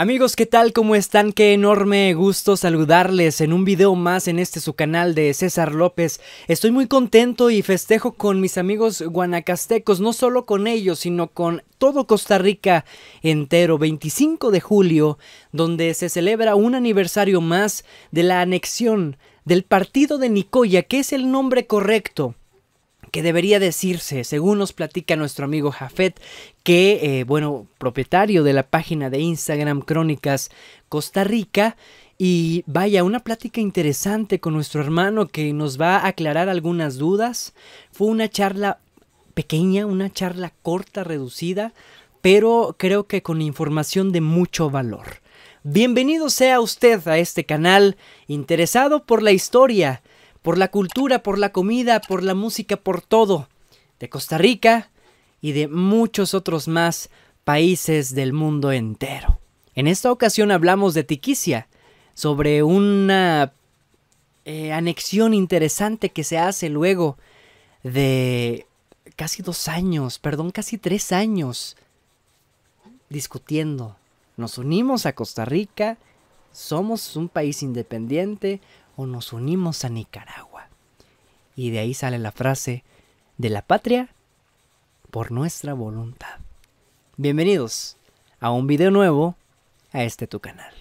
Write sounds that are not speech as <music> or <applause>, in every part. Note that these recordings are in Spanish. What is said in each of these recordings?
Amigos, ¿qué tal? ¿Cómo están? Qué enorme gusto saludarles en un video más en este su canal de César López. Estoy muy contento y festejo con mis amigos guanacastecos, no solo con ellos, sino con todo Costa Rica entero, 25 de julio, donde se celebra un aniversario más de la anexión del partido de Nicoya, que es el nombre correcto que debería decirse, según nos platica nuestro amigo Jafet, que, eh, bueno, propietario de la página de Instagram Crónicas Costa Rica, y vaya, una plática interesante con nuestro hermano que nos va a aclarar algunas dudas. Fue una charla pequeña, una charla corta, reducida, pero creo que con información de mucho valor. Bienvenido sea usted a este canal interesado por la historia por la cultura, por la comida, por la música, por todo, de Costa Rica y de muchos otros más países del mundo entero. En esta ocasión hablamos de Tiquicia, sobre una eh, anexión interesante que se hace luego de casi dos años, perdón, casi tres años discutiendo. Nos unimos a Costa Rica, somos un país independiente, nos unimos a Nicaragua. Y de ahí sale la frase de la patria por nuestra voluntad. Bienvenidos a un video nuevo a este tu canal.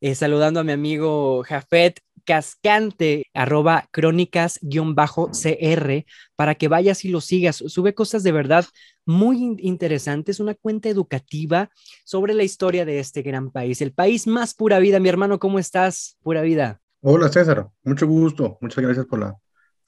Eh, saludando a mi amigo Jafet cascante arroba crónicas-cr para que vayas y lo sigas. Sube cosas de verdad muy interesantes, una cuenta educativa sobre la historia de este gran país, el país más pura vida. Mi hermano, ¿cómo estás? Pura vida. Hola César, mucho gusto, muchas gracias por la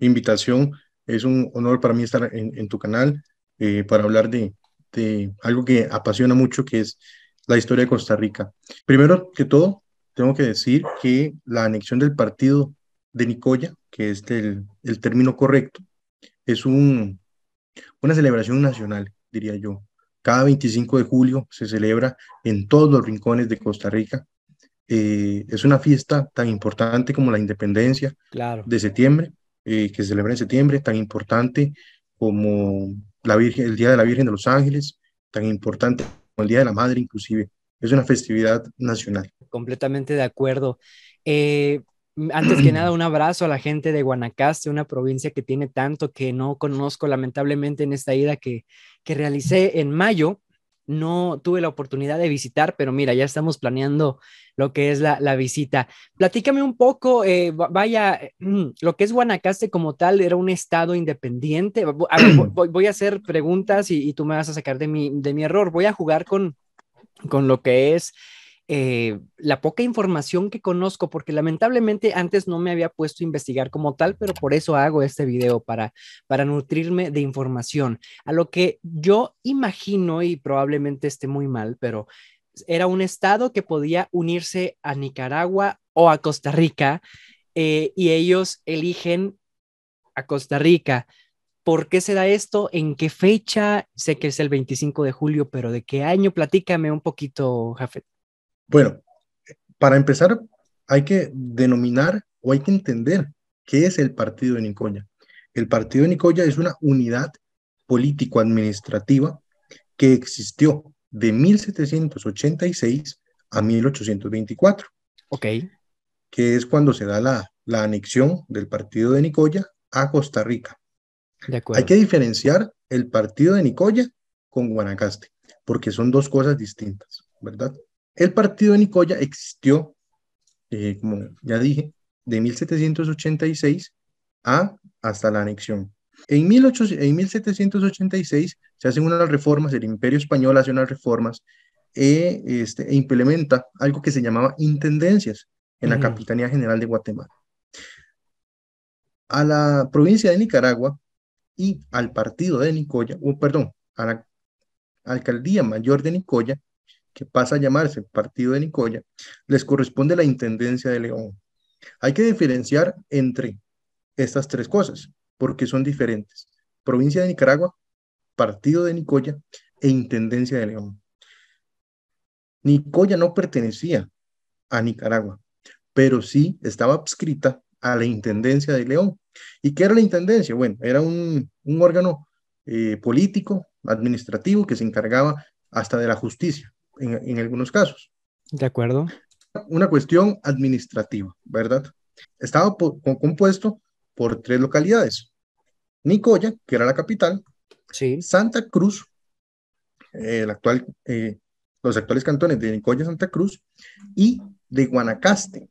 invitación. Es un honor para mí estar en, tu canal eh, para hablar de, de algo que apasiona mucho, que es la historia de Costa Rica. Primero que todo, tengo que decir que la anexión del partido de Nicoya, que es el, término correcto, es una celebración nacional, diría yo. Cada 25 de julio se celebra en todos los rincones de Costa Rica. Eh, es una fiesta tan importante como la independencia de septiembre, eh, que se celebra en septiembre, tan importante como el Día de la Virgen de los Ángeles, tan importante como el Día de la Madre inclusive. Es una festividad nacional completamente de acuerdo. Eh, antes que <clears throat> nada, un abrazo a la gente de Guanacaste, una provincia que tiene tanto que no conozco lamentablemente en esta ida que, que realicé en mayo. No tuve la oportunidad de visitar, pero mira, ya estamos planeando lo que es la, visita. Platícame un poco, eh, vaya, eh, mm, lo que es Guanacaste como tal, era un estado independiente. <clears throat> voy, a hacer preguntas y, y, tú me vas a sacar de mi, de mi error. Voy a jugar con, con lo que es eh, la poca información que conozco, porque lamentablemente antes no me había puesto a investigar como tal, pero por eso hago este video, para, para nutrirme de información. A lo que yo imagino, y probablemente esté muy mal, pero era un estado que podía unirse a Nicaragua o a Costa Rica, eh, y ellos eligen a Costa Rica. ¿Por qué se da esto? ¿En qué fecha? Sé que es el 25 de julio, pero ¿de qué año? Platícame un poquito, Jafet. Bueno, para empezar, hay que denominar o hay que entender qué es el partido de Nicoya. El partido de Nicoya es una unidad político-administrativa que existió de 1786 a 1824. Ok. Que es cuando se da la, anexión del partido de Nicoya a Costa Rica. De acuerdo. Hay que diferenciar el partido de Nicoya con Guanacaste, porque son dos cosas distintas, ¿verdad? El partido de Nicoya existió, eh, como ya dije, de 1786 a hasta la anexión. En, 1786 se hacen unas reformas, el imperio español hace unas reformas eh, este, e, implementa algo que se llamaba intendencias en la Capitanía General de Guatemala. A la provincia de Nicaragua y al partido de Nicoya, o perdón, a la alcaldía mayor de Nicoya que pasa a llamarse Partido de Nicoya, les corresponde la Intendencia de León. Hay que diferenciar entre estas tres cosas, porque son diferentes. Provincia de Nicaragua, Partido de Nicoya e Intendencia de León. Nicoya no pertenecía a Nicaragua, pero sí estaba adscrita a la Intendencia de León. ¿Y qué era la Intendencia? Bueno, era un, órgano eh, político, administrativo, que se encargaba hasta de la justicia en, algunos casos. De acuerdo. Una cuestión administrativa, ¿verdad? Estaba compuesto por tres localidades. Nicoya, que era la capital, sí. Santa Cruz, eh, el actual, eh, los actuales cantones de Nicoya, Santa Cruz, y de Guanacaste,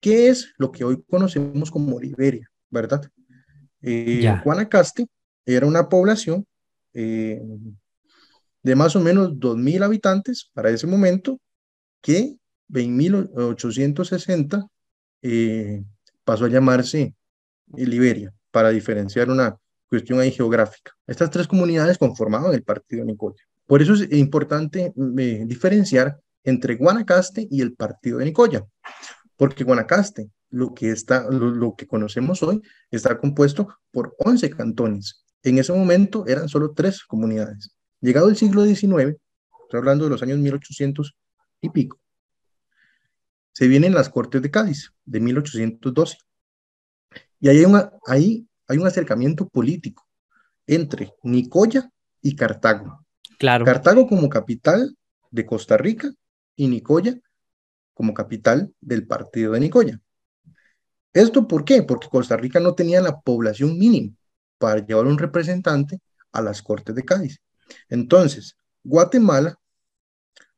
que es lo que hoy conocemos como Liberia, ¿verdad? Eh, Guanacaste era una población de más o menos 2.000 habitantes para ese momento, que en eh, pasó a llamarse eh, Liberia, para diferenciar una cuestión ahí geográfica. Estas tres comunidades conformaban el partido Nicoya. Por eso es importante eh, diferenciar entre Guanacaste y el partido de Nicoya, porque Guanacaste, lo que, está, lo que conocemos hoy, está compuesto por 11 cantones. En ese momento eran solo tres comunidades. Llegado el siglo XIX, estoy hablando de los años 1800 y pico, se vienen las Cortes de Cádiz de 1812. Y ahí hay, ahí hay un acercamiento político entre Nicoya y Cartago. Claro. Cartago como capital de Costa Rica y Nicoya como capital del partido de Nicoya. ¿Esto por qué? Porque Costa Rica no tenía la población mínima para llevar un representante a las Cortes de Cádiz. Entonces, Guatemala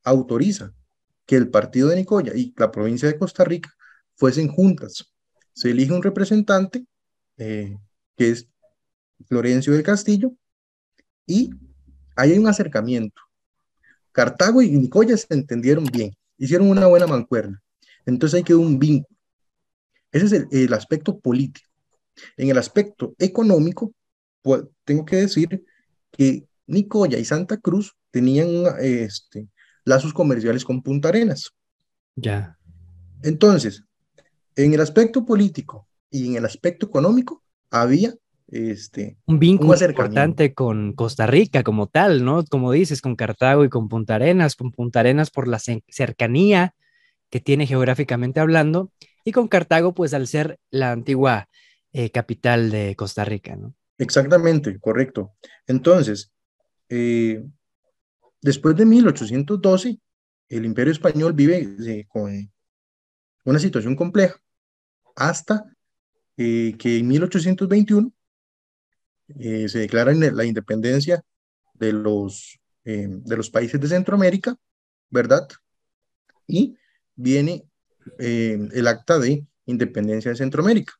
autoriza que el partido de Nicoya y la provincia de Costa Rica fuesen juntas. Se elige un representante, eh, que es Florencio del Castillo, y hay un acercamiento. Cartago y Nicoya se entendieron bien, hicieron una buena mancuerna. Entonces ahí quedó un vínculo. Ese es el, aspecto político. En el aspecto económico, pues, tengo que decir que Nicoya y Santa Cruz tenían este, lazos comerciales con Punta Arenas. Ya. Entonces, en el aspecto político y en el aspecto económico, había este, un vínculo importante con Costa Rica como tal, ¿no? Como dices, con Cartago y con Punta Arenas, con Punta Arenas por la cercanía que tiene geográficamente hablando, y con Cartago, pues al ser la antigua eh, capital de Costa Rica, ¿no? Exactamente, correcto. Entonces, eh, después de 1812, el imperio español vive eh, con una situación compleja hasta eh, que en 1821 se declara la independencia de los, de los países de Centroamérica, ¿verdad? Y viene el acta de independencia de Centroamérica.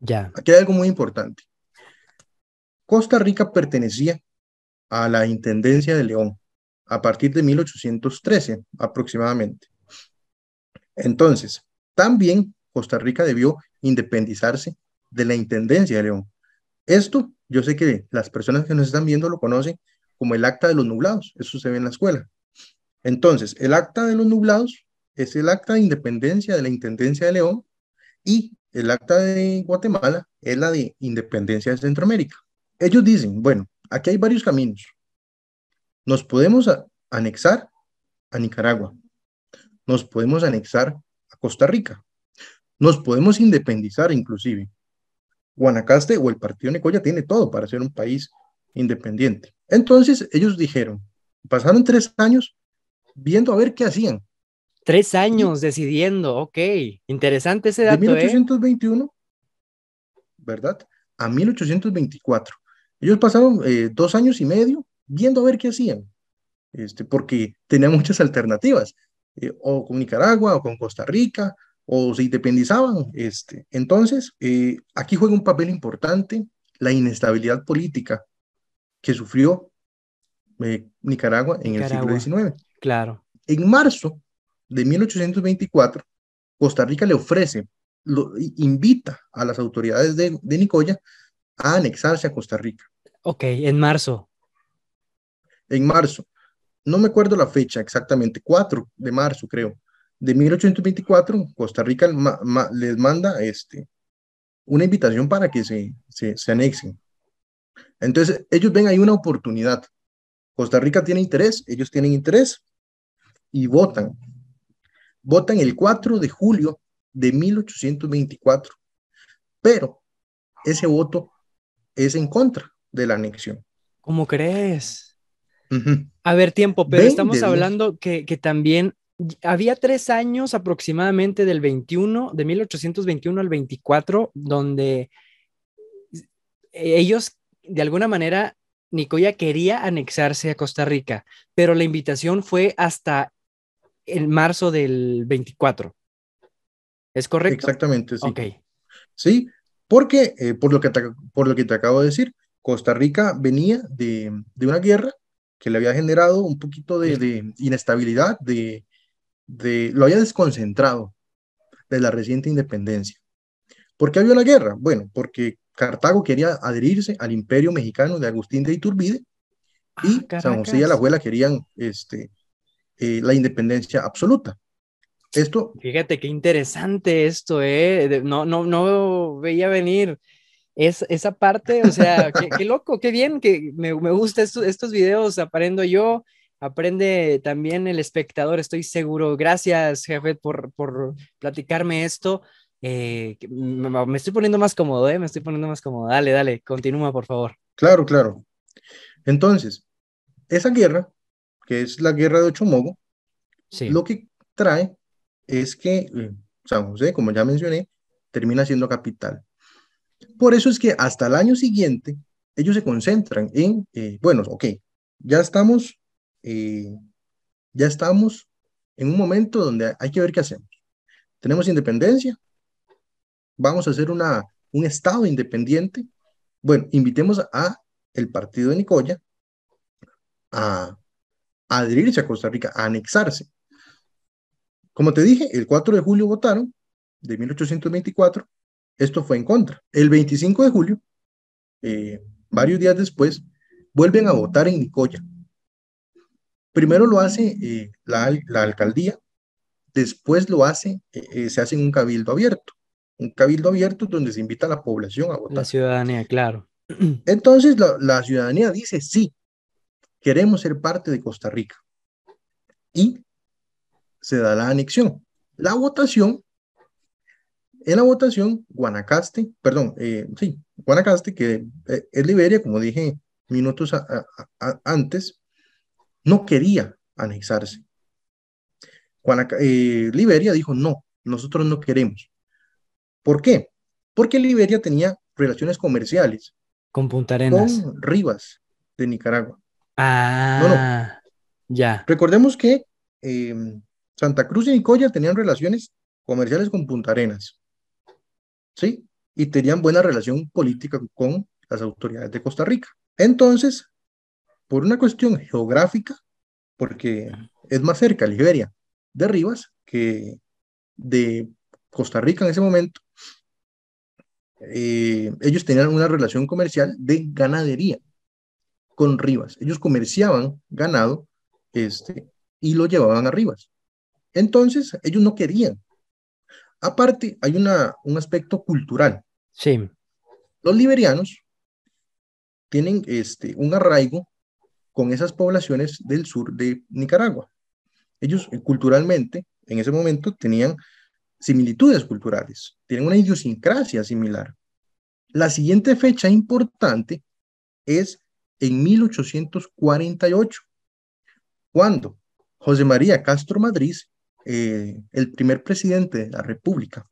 Ya. Aquí hay algo muy importante. Costa Rica pertenecía a la Intendencia de León a partir de 1813 aproximadamente. Entonces, también Costa Rica debió independizarse de la Intendencia de León. Esto, yo sé que las personas que nos están viendo lo conocen como el Acta de los Nublados, eso se ve en la escuela. Entonces, el Acta de los Nublados es el Acta de Independencia de la Intendencia de León y el Acta de Guatemala es la de Independencia de Centroamérica. Ellos dicen, bueno, aquí hay varios caminos. Nos podemos anexar a Nicaragua, nos podemos anexar a Costa Rica, nos podemos independizar inclusive. Guanacaste o el Partido Nicoya tiene todo para ser un país independiente. Entonces ellos dijeron, pasaron tres años viendo a ver qué hacían. Tres años decidiendo, ok, interesante ese dato. De ¿eh? 1821, ¿verdad? A 1824. Ellos pasaron eh, dos años y medio viendo a ver qué hacían, este, porque tenían muchas alternativas, eh, o con Nicaragua, o con Costa Rica, o se independizaban. Este. Entonces, eh, aquí juega un papel importante la inestabilidad política que sufrió Nicaragua en el siglo XIX. Claro. En marzo de 1824, Costa Rica le ofrece, invita a las autoridades de Nicoya a anexarse a Costa Rica. Ok, en marzo. En marzo. No me acuerdo la fecha exactamente, 4 de marzo creo. De 1824, Costa Rica les manda este, una invitación para que se, se, se anexen. Entonces, ellos ven ahí una oportunidad. Costa Rica tiene interés, ellos tienen interés y votan. Votan el 4 de julio de 1824, pero ese voto es en contra de la anexión. ¿Cómo crees? A ver, tiempo, pero estamos hablando que, también había tres años aproximadamente del 21, de 1821 al 24, donde ellos, de alguna manera, Nicoya quería anexarse a Costa Rica, pero la invitación fue hasta el marzo del 24. ¿Es correcto? Exactamente, sí. Sí, porque, eh, por, lo que por lo que te acabo de decir, Costa Rica venía de, de una guerra que le había generado un poquito de, de inestabilidad, de, de, lo había desconcentrado de la reciente independencia. ¿Por qué había la guerra? Bueno, porque Cartago quería adherirse al imperio mexicano de Agustín de Iturbide y ah, San José y abuela querían este, eh, la independencia absoluta. Esto. Fíjate qué interesante esto, ¿eh? No, no, no veía venir es esa parte, o sea, qué, loco, qué bien, que me, me gusta estos videos, aprendo yo, aprende también el espectador, estoy seguro. Gracias, jefe, por, por platicarme esto. Eh, me, estoy poniendo más cómodo, ¿eh? Me estoy poniendo más cómodo. Dale, dale, continúa, por favor. Claro, claro. Entonces, esa guerra, que es la guerra de Ochomogo, sí. lo que trae es que eh, San José, como ya mencioné, termina siendo capital por eso es que hasta el año siguiente ellos se concentran en, eh, bueno, ok, ya estamos, eh, ya estamos en un momento donde hay que ver qué hacemos. Tenemos independencia, vamos a hacer un Estado independiente. Bueno, invitemos a el partido de Nicoya a, a adherirse a Costa Rica, a anexarse. Como te dije, el 4 de julio votaron de 1824 esto fue en contra. El 25 de julio, eh, varios días después, vuelven a votar en Nicoya. Primero lo hace eh, la, alcaldía, después lo hace, eh, se hace un cabildo abierto, un cabildo abierto donde se invita a la población a votar. La ciudadanía, claro. <clears throat> Entonces la ciudadanía dice, sí, queremos ser parte de Costa Rica. Y se da la anexión. La votación en la votación, Guanacaste, perdón, eh, sí, Guanacaste, que eh, es Liberia, como dije minutos antes, no quería anexarse. Eh, Liberia dijo, no, nosotros no queremos. ¿Por qué? Porque Liberia tenía relaciones comerciales. Con Punta Arenas. Con Rivas de Nicaragua. Ah, ya. Recordemos que em, Santa Cruz y Nicoya tenían relaciones comerciales con Punta Arenas. Y tenían buena relación política con las autoridades de Costa Rica. Entonces, por una cuestión geográfica, porque es más cerca Liberia de Rivas que de Costa Rica en ese momento, eh, ellos tenían una relación comercial de ganadería con Rivas. Ellos comerciaban ganado este, y lo llevaban a Rivas. Entonces, ellos no querían Aparte, hay una, un aspecto cultural. Sí. Los liberianos tienen este, un arraigo con esas poblaciones del sur de Nicaragua. Ellos eh, culturalmente, en ese momento, tenían similitudes culturales, tienen una idiosincrasia similar. La siguiente fecha importante es en 1848, cuando José María Castro Madrid eh, el primer presidente de la República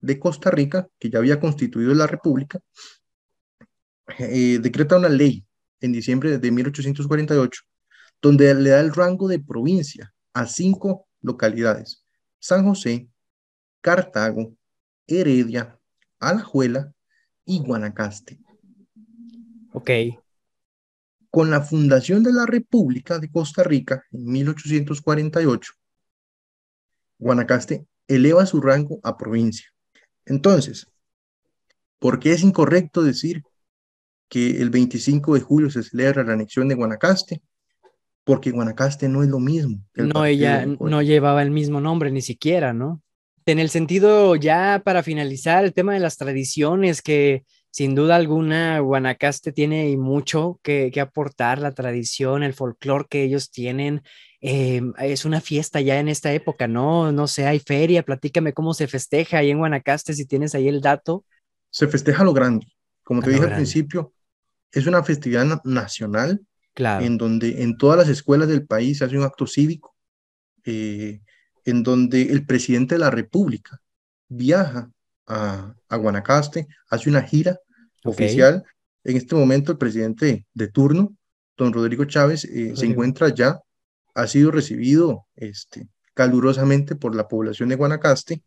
de Costa Rica, que ya había constituido la República, eh, decreta una ley en diciembre de 1848, donde le da el rango de provincia a cinco localidades, San José, Cartago, Heredia, Alajuela y Guanacaste. Ok. Con la fundación de la República de Costa Rica en 1848, Guanacaste eleva su rango a provincia. Entonces, ¿por qué es incorrecto decir que el 25 de julio se celebra la anexión de Guanacaste? Porque Guanacaste no es lo mismo. no, ella no llevaba el mismo nombre ni siquiera, ¿no? En el sentido, ya para finalizar, el tema de las tradiciones, que sin duda alguna Guanacaste tiene mucho que, aportar, la tradición, el folclore que ellos tienen, Em, es una fiesta ya en esta época, ¿no? No sé, hay feria, platícame cómo se festeja ahí en Guanacaste, si tienes ahí el dato. Se festeja lo grande, como te dije al principio, es una festividad nacional, claro. en donde en todas las escuelas del país se hace un acto cívico, eh, en donde el presidente de la República viaja a, Guanacaste, hace una gira oficial. En este momento el presidente de turno, don Rodrigo Chávez, eh, se encuentra ya ha sido recibido este, calurosamente por la población de Guanacaste,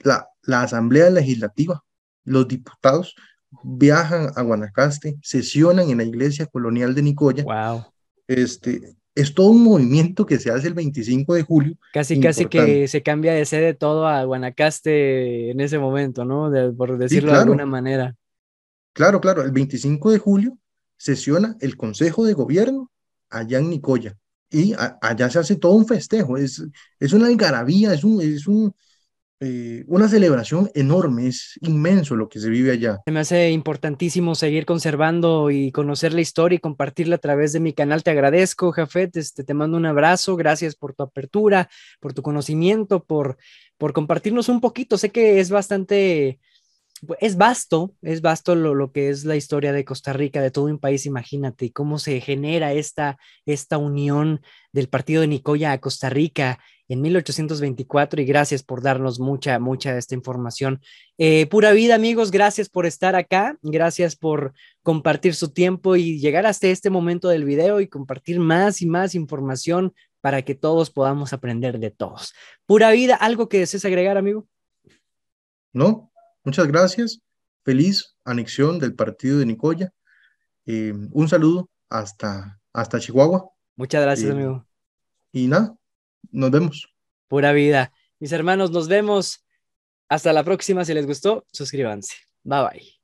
la, Asamblea Legislativa, los diputados viajan a Guanacaste, sesionan en la iglesia colonial de Nicoya. Wow. Este, es todo un movimiento que se hace el 25 de julio. Casi, casi que se cambia de sede todo a Guanacaste en ese momento, ¿no? por decirlo de alguna manera. Claro, claro. El 25 de julio sesiona el Consejo de Gobierno allá en Nicoya y allá se hace todo un festejo, es, es una algarabía, es, un, es un, eh, una celebración enorme, es inmenso lo que se vive allá. Se me hace importantísimo seguir conservando y conocer la historia y compartirla a través de mi canal. Te agradezco, Jafet, este, te mando un abrazo, gracias por tu apertura, por tu conocimiento, por, por compartirnos un poquito. Sé que es bastante pues, es vasto, es vasto lo, lo, que es la historia de Costa Rica, de todo un país, imagínate, cómo se genera esta, esta unión del partido de Nicoya a Costa Rica en 1824 y gracias por darnos mucha, mucha de esta información. Eh, pura vida amigos, gracias por estar acá, gracias por compartir su tiempo y llegar hasta este momento del video y compartir más y más información para que todos podamos aprender de todos. Pura vida, ¿algo que desees agregar amigo? No, Muchas gracias. Feliz anexión del partido de Nicoya. Eh, un saludo hasta, hasta Chihuahua. Muchas gracias, eh, amigo. Y nada, nos vemos. Pura vida. Mis hermanos, nos vemos. Hasta la próxima. Si les gustó, suscríbanse. Bye bye.